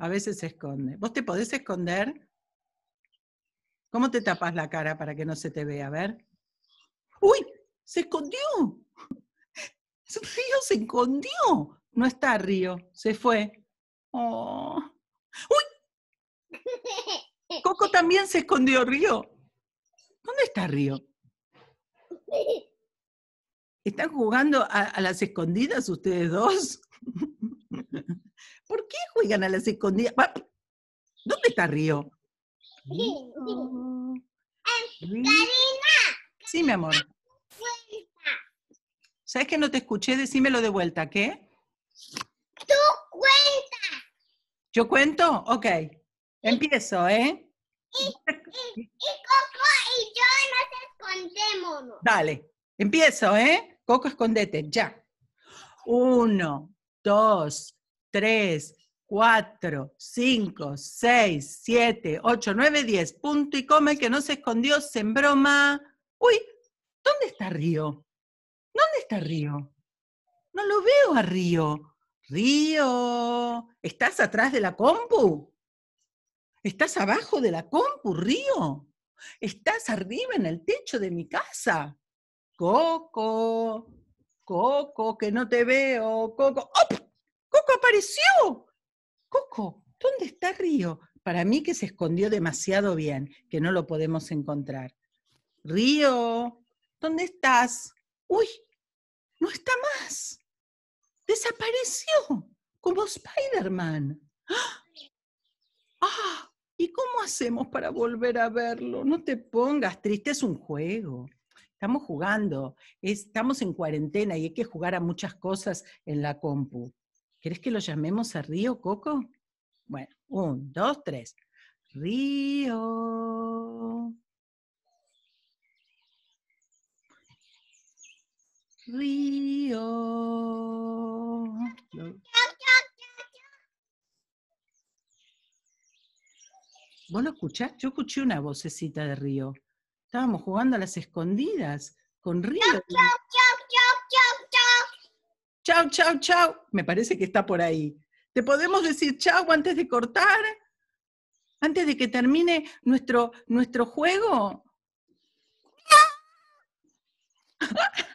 A veces se esconde. ¿Vos te podés esconder? ¿Cómo te tapas la cara para que no se te vea? A ver. ¡Uy! ¡Se escondió! Río se escondió. No está Río, se fue. Oh. ¡Uy! Coco también se escondió, Río. ¿Dónde está Río? ¿Están jugando a, a las escondidas ustedes dos? Y a las escondidas. ¿Dónde está Río? Karina. Sí, mi amor. ¿Sabes que no te escuché? Decímelo de vuelta. ¿Qué? Tú cuentas. ¿Yo cuento? Ok. Empiezo, ¿eh? Y, y, Coco y yo nos escondemos. Dale, empiezo, ¿eh? Coco, escondete, ya. Uno, dos, tres, Cuatro, cinco, seis, siete, ocho, nueve, diez. Punto y come que no se escondió sembró broma Uy, ¿dónde está Río? ¿Dónde está Río? No lo veo a Río. Río, ¿estás atrás de la compu? ¿Estás abajo de la compu, Río? ¿Estás arriba en el techo de mi casa? Coco, Coco, que no te veo, Coco. ¡op! ¡Coco apareció! Coco, ¿dónde está Río? Para mí que se escondió demasiado bien, que no lo podemos encontrar. Río, ¿dónde estás? Uy, no está más. Desapareció, como Spider-Man. ¡Ah! ¿Y cómo hacemos para volver a verlo? No te pongas triste, es un juego. Estamos jugando, estamos en cuarentena y hay que jugar a muchas cosas en la compu. ¿Querés que lo llamemos a Río Coco? Bueno, un, dos, tres. Río. Río. ¿Vos lo escuchás? Yo escuché una vocecita de Río. Estábamos jugando a las escondidas con Río chau, chau, chau. Me parece que está por ahí. ¿Te podemos decir chau antes de cortar? ¿Antes de que termine nuestro, nuestro juego?